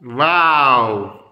Wow.